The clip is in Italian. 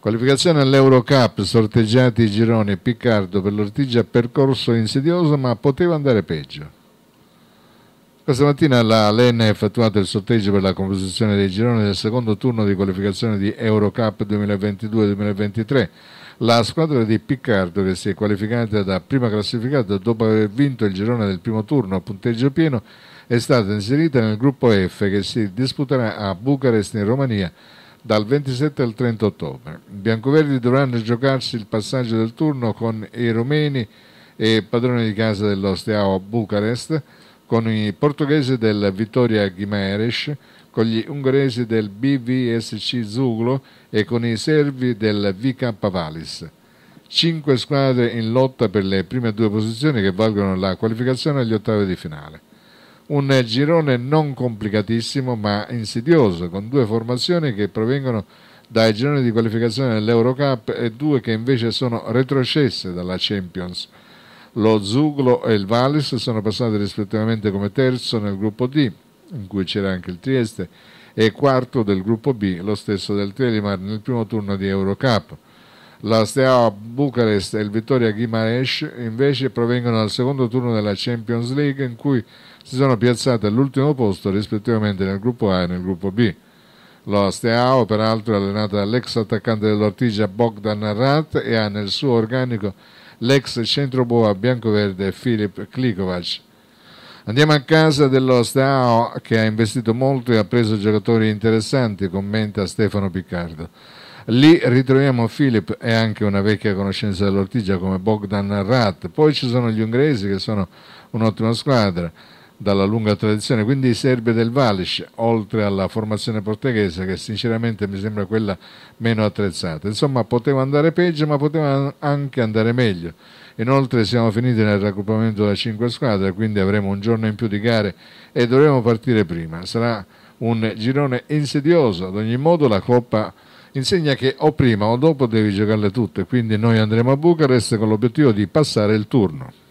Qualificazione all'Eurocup, sorteggiati i gironi Piccardo per l'Ortigia, percorso insidioso ma poteva andare peggio. Questa mattina la LEN ha effettuato il sorteggio per la composizione dei gironi del secondo turno di qualificazione di Eurocup 2022-2023. La squadra di Piccardo che si è qualificata da prima classificata dopo aver vinto il girone del primo turno a punteggio pieno è stata inserita nel gruppo F che si disputerà a Bucarest in Romania dal 27 al 30 ottobre. I biancoverdi dovranno giocarsi il passaggio del turno con i rumeni e padroni di casa dell'Osteao Bucarest, con i portoghesi del Vittoria Guimares, con gli ungheresi del BVSC Zuglo e con i servi del VK Pavalis. Cinque squadre in lotta per le prime due posizioni che valgono la qualificazione agli ottavi di finale un girone non complicatissimo ma insidioso, con due formazioni che provengono dai gironi di qualificazione dell'Eurocup e due che invece sono retrocesse dalla Champions. Lo Zuglo e il Valis sono passati rispettivamente come terzo nel gruppo D, in cui c'era anche il Trieste, e quarto del gruppo B, lo stesso del Trelimar nel primo turno di Eurocup. La Steaua Bucarest e il Vittoria Guimarães invece provengono dal secondo turno della Champions League in cui si sono piazzate all'ultimo posto rispettivamente nel gruppo A e nel gruppo B. La Steaua peraltro è allenata dall'ex attaccante dell'Ortigia Bogdan Arrat e ha nel suo organico l'ex centroboa biancoverde Filip Klikovac. Andiamo a casa dello Steaua che ha investito molto e ha preso giocatori interessanti, commenta Stefano Piccardo. Lì ritroviamo Philip e anche una vecchia conoscenza dell'Ortigia come Bogdan Rat. Poi ci sono gli ungheresi che sono un'ottima squadra dalla lunga tradizione, quindi i serbi del Valish, oltre alla formazione portoghese che sinceramente mi sembra quella meno attrezzata. Insomma, poteva andare peggio, ma poteva anche andare meglio. Inoltre siamo finiti nel raggruppamento da 5 squadre, quindi avremo un giorno in più di gare e dovremo partire prima. Sarà un girone insidioso, ad ogni modo la Coppa insegna che o prima o dopo devi giocarle tutte, quindi noi andremo a Bucarest con l'obiettivo di passare il turno.